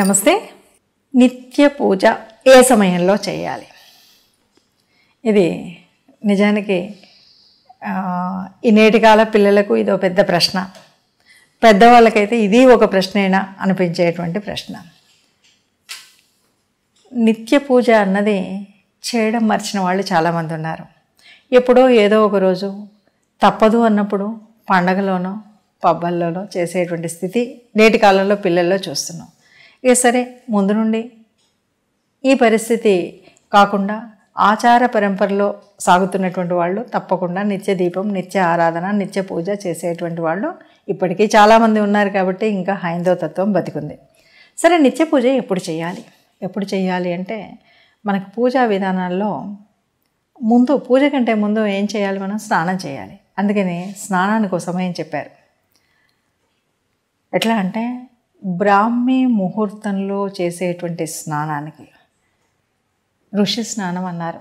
నమస్తే నిత్య పూజ ఏ సమయంలో చేయాలి ఇది నిజానికి ఈ నేటికాల పిల్లలకు ఇది ఒక పెద్ద ప్రశ్న పెద్దవాళ్ళకైతే ఇది ఒక ప్రశ్నైనా అనిపించేటువంటి ప్రశ్న నిత్య పూజ అన్నది చేయడం మర్చిన వాళ్ళు చాలామంది ఉన్నారు ఎప్పుడో ఏదో ఒకరోజు తప్పదు అన్నప్పుడు పండగలోనో పబ్బల్లోనో చేసేటువంటి స్థితి నేటి కాలంలో పిల్లల్లో చూస్తున్నాం ఇక సరే ముందు నుండి ఈ పరిస్థితి కాకుండా ఆచార పరంపరలో సాగుతున్నటువంటి వాళ్ళు తప్పకుండా నిత్య దీపం నిత్య ఆరాధన నిత్య పూజ చేసేటువంటి వాళ్ళు ఇప్పటికీ చాలామంది ఉన్నారు కాబట్టి ఇంకా హైందవ తత్వం బతికుంది సరే నిత్య పూజ ఎప్పుడు చేయాలి ఎప్పుడు చేయాలి అంటే మనకు పూజా విధానాల్లో ముందు పూజ కంటే ముందు ఏం చేయాలి మనం స్నానం చేయాలి అందుకని స్నానానికి ఒక సమయం చెప్పారు ఎట్లా అంటే బ్రాహ్మీ ముహూర్తంలో చేసేటువంటి స్నానానికి ఋషి స్నానం అన్నారు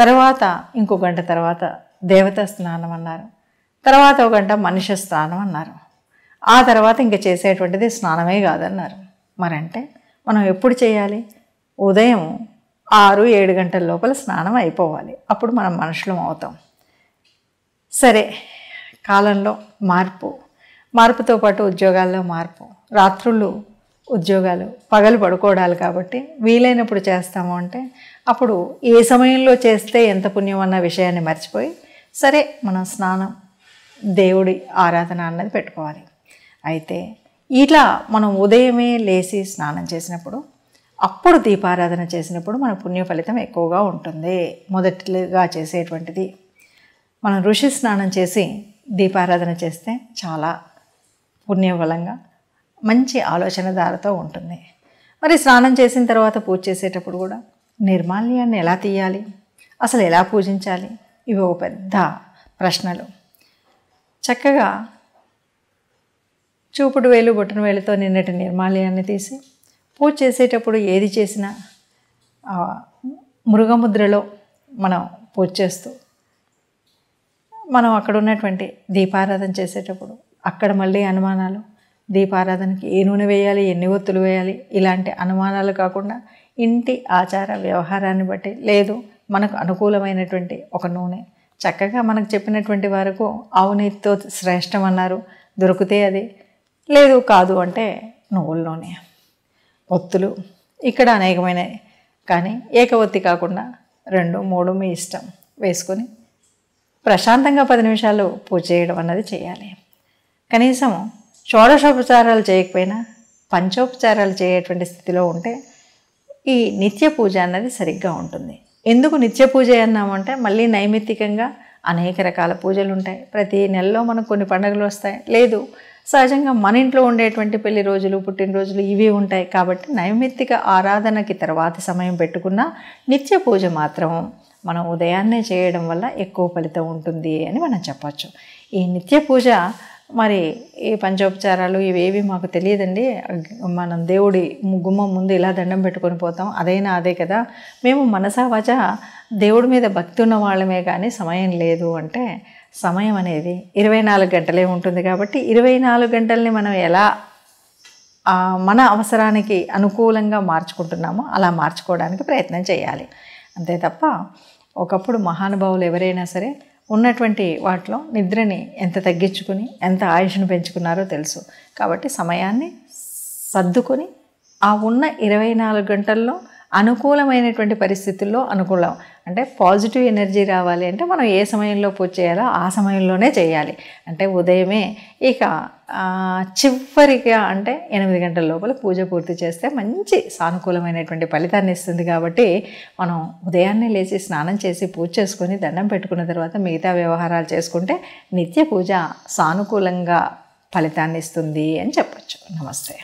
తర్వాత ఇంకో గంట తర్వాత దేవత స్నానం అన్నారు తర్వాత ఒక గంట మనిషి స్నానం అన్నారు ఆ తర్వాత ఇంకా చేసేటువంటిది స్నానమే కాదన్నారు మరంటే మనం ఎప్పుడు చేయాలి ఉదయం ఆరు ఏడు గంటల లోపల స్నానం అయిపోవాలి అప్పుడు మనం మనుషులం అవుతాం సరే కాలంలో మార్పు మార్పుతో పాటు ఉద్యోగాల్లో మార్పు రాత్రులు ఉద్యోగాలు పగలు పడుకోవడాలు కాబట్టి వీలైనప్పుడు చేస్తాము అంటే అప్పుడు ఏ సమయంలో చేస్తే ఎంత పుణ్యం అన్న విషయాన్ని మర్చిపోయి సరే మనం స్నానం దేవుడి ఆరాధన అన్నది పెట్టుకోవాలి అయితే ఇలా మనం ఉదయమే లేచి స్నానం చేసినప్పుడు అప్పుడు దీపారాధన చేసినప్పుడు మన పుణ్య ఫలితం ఎక్కువగా ఉంటుంది మొదటిగా చేసేటువంటిది మనం ఋషి స్నానం చేసి దీపారాధన చేస్తే చాలా పుణ్యబలంగా మంచి ఆలోచనధారతో ఉంటుంది మరి స్నానం చేసిన తర్వాత పూజ చేసేటప్పుడు కూడా నిర్మాల్యాన్ని ఎలా తీయాలి అసలు ఎలా పూజించాలి ఇవి ఒక పెద్ద ప్రశ్నలు చక్కగా చూపుడు వేలు బొట్టిన వేలుతో నిన్నటి నిర్మాల్యాన్ని తీసి పూజ చేసేటప్పుడు ఏది చేసినా మృగముద్రలో మనం పూజ చేస్తూ మనం అక్కడ ఉన్నటువంటి దీపారాధన చేసేటప్పుడు అక్కడ మళ్ళీ అనుమానాలు దీపారాధనకి ఏ నూనె వేయాలి ఎన్ని ఒత్తులు వేయాలి ఇలాంటి అనుమానాలు కాకుండా ఇంటి ఆచార వ్యవహారాన్ని బట్టి లేదు మనకు అనుకూలమైనటువంటి ఒక నూనె చక్కగా మనకు చెప్పినటువంటి వరకు అవునెత్తితో శ్రేష్టం అన్నారు దొరికితే అది లేదు కాదు అంటే నువ్వుల నూనె ఒత్తులు ఇక్కడ అనేకమైనవి కానీ ఏకవత్తి కాకుండా రెండు మూడు మీ ఇష్టం వేసుకొని ప్రశాంతంగా పది నిమిషాలు పూజ చేయడం అన్నది చేయాలి కనీసం షోడశోపచారాలు చేయకపోయినా పంచోపచారాలు చేయటువంటి స్థితిలో ఉంటే ఈ నిత్య పూజ అన్నది సరిగ్గా ఉంటుంది ఎందుకు నిత్య పూజ అన్నామంటే మళ్ళీ నైమిత్తికంగా అనేక రకాల పూజలు ఉంటాయి ప్రతి నెలలో మనకు కొన్ని పండుగలు వస్తాయి లేదు సహజంగా మన ఇంట్లో ఉండేటువంటి పెళ్లి రోజులు పుట్టినరోజులు ఇవి ఉంటాయి కాబట్టి నైమిత్తిక ఆరాధనకి తర్వాతి సమయం పెట్టుకున్న నిత్య పూజ మాత్రం మనం ఉదయాన్నే చేయడం వల్ల ఎక్కువ ఫలితం ఉంటుంది అని మనం చెప్పచ్చు ఈ నిత్య పూజ మరి ఈ పంచోపచారాలు ఇవేవి మాకు తెలియదండి మనం దేవుడి గుమ్మం ముందు ఇలా దండం పెట్టుకొని పోతాం అదైనా అదే కదా మేము మనసా వచ దేవుడి మీద భక్తి ఉన్న వాళ్ళమే కానీ సమయం లేదు అంటే సమయం అనేది ఇరవై నాలుగు గంటలే ఉంటుంది కాబట్టి ఇరవై నాలుగు గంటల్ని మనం ఎలా మన అవసరానికి అనుకూలంగా మార్చుకుంటున్నామో అలా మార్చుకోవడానికి ప్రయత్నం చేయాలి అంతే తప్ప ఒకప్పుడు మహానుభావులు ఎవరైనా సరే ఉన్నటువంటి వాటిలో నిద్రని ఎంత తగ్గించుకుని ఎంత ఆయుష్ను పెంచుకున్నారో తెలుసు కాబట్టి సమయాన్ని సర్దుకొని ఆ ఉన్న ఇరవై నాలుగు గంటల్లో అనుకూలమైనటువంటి పరిస్థితుల్లో అనుకూలం అంటే పాజిటివ్ ఎనర్జీ రావాలి అంటే మనం ఏ సమయంలో పూజ చేయాలో ఆ సమయంలోనే చేయాలి అంటే ఉదయమే ఇక చివరిగా అంటే ఎనిమిది గంటల లోపల పూజ పూర్తి చేస్తే మంచి సానుకూలమైనటువంటి ఫలితాన్ని ఇస్తుంది కాబట్టి మనం ఉదయాన్నే లేచి స్నానం చేసి పూజ చేసుకొని దండం పెట్టుకున్న తర్వాత మిగతా వ్యవహారాలు చేసుకుంటే నిత్య పూజ సానుకూలంగా ఫలితాన్ని ఇస్తుంది అని చెప్పచ్చు నమస్తే